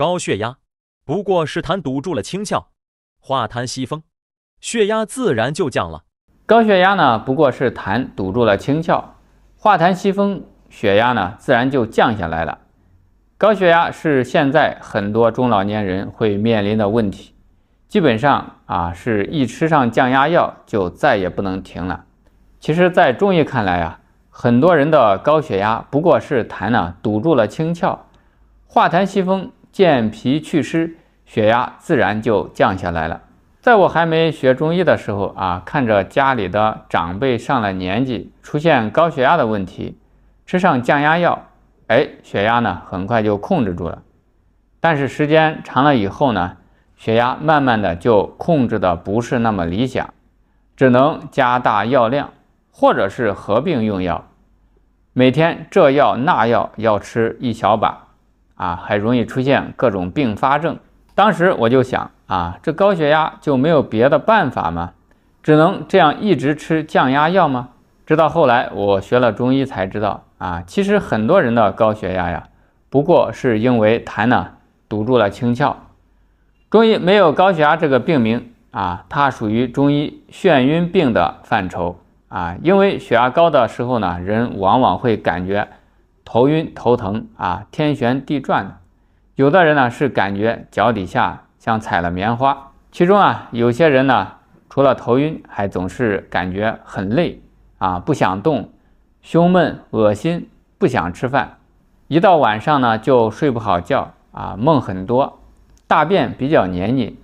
高血压，不过是痰堵住了清窍，化痰息风，血压自然就降了。高血压呢，不过是痰堵住了清窍，化痰息风，血压呢自然就降下来了。高血压是现在很多中老年人会面临的问题，基本上啊是一吃上降压药就再也不能停了。其实，在中医看来啊，很多人的高血压不过是痰呢堵住了清窍，化痰息风。健脾祛湿，血压自然就降下来了。在我还没学中医的时候啊，看着家里的长辈上了年纪，出现高血压的问题，吃上降压药，哎，血压呢很快就控制住了。但是时间长了以后呢，血压慢慢的就控制的不是那么理想，只能加大药量，或者是合并用药，每天这药那药要吃一小把。啊，还容易出现各种并发症。当时我就想啊，这高血压就没有别的办法吗？只能这样一直吃降压药吗？直到后来我学了中医才知道啊，其实很多人的高血压呀，不过是因为痰呢堵住了清窍。中医没有高血压这个病名啊，它属于中医眩晕病的范畴啊，因为血压高的时候呢，人往往会感觉。头晕头疼啊，天旋地转的；有的人呢是感觉脚底下像踩了棉花；其中啊，有些人呢除了头晕，还总是感觉很累啊，不想动，胸闷、恶心，不想吃饭；一到晚上呢就睡不好觉啊，梦很多，大便比较黏腻，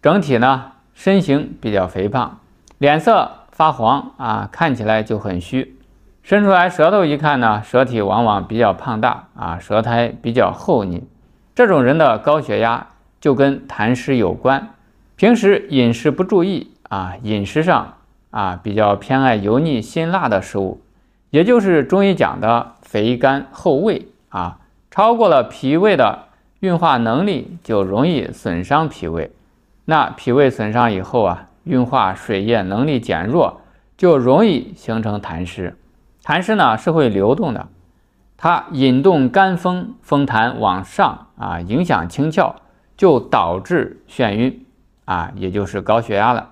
整体呢身形比较肥胖，脸色发黄啊，看起来就很虚。伸出来舌头一看呢，舌体往往比较胖大啊，舌苔比较厚腻，这种人的高血压就跟痰湿有关。平时饮食不注意啊，饮食上啊比较偏爱油腻辛辣的食物，也就是中医讲的肥甘厚味啊，超过了脾胃的运化能力，就容易损伤脾胃。那脾胃损伤以后啊，运化水液能力减弱，就容易形成痰湿。痰湿呢是会流动的，它引动肝风风痰往上啊，影响清窍，就导致眩晕啊，也就是高血压了。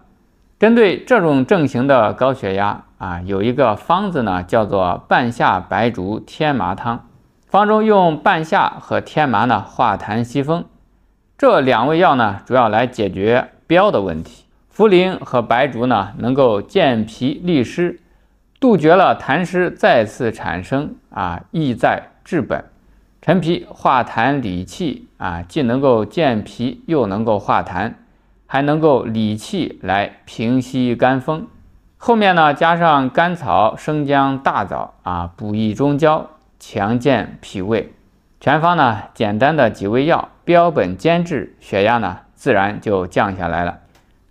针对这种症型的高血压啊，有一个方子呢，叫做半夏白术天麻汤。方中用半夏和天麻呢化痰息风，这两味药呢主要来解决标的问题。茯苓和白术呢能够健脾利湿。杜绝了痰湿再次产生啊，意在治本。陈皮化痰理气啊，既能够健脾，又能够化痰，还能够理气来平息肝风。后面呢，加上甘草、生姜、大枣啊，补益中焦，强健脾胃。全方呢，简单的几味药，标本兼治，血压呢自然就降下来了。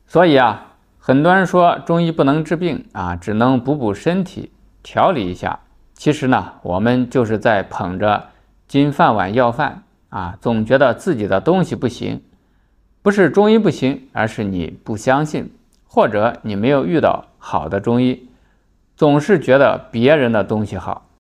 所以啊。很多人说中医不能治病啊，只能补补身体，调理一下。其实呢，我们就是在捧着金饭碗要饭啊，总觉得自己的东西不行。不是中医不行，而是你不相信，或者你没有遇到好的中医，总是觉得别人的东西好。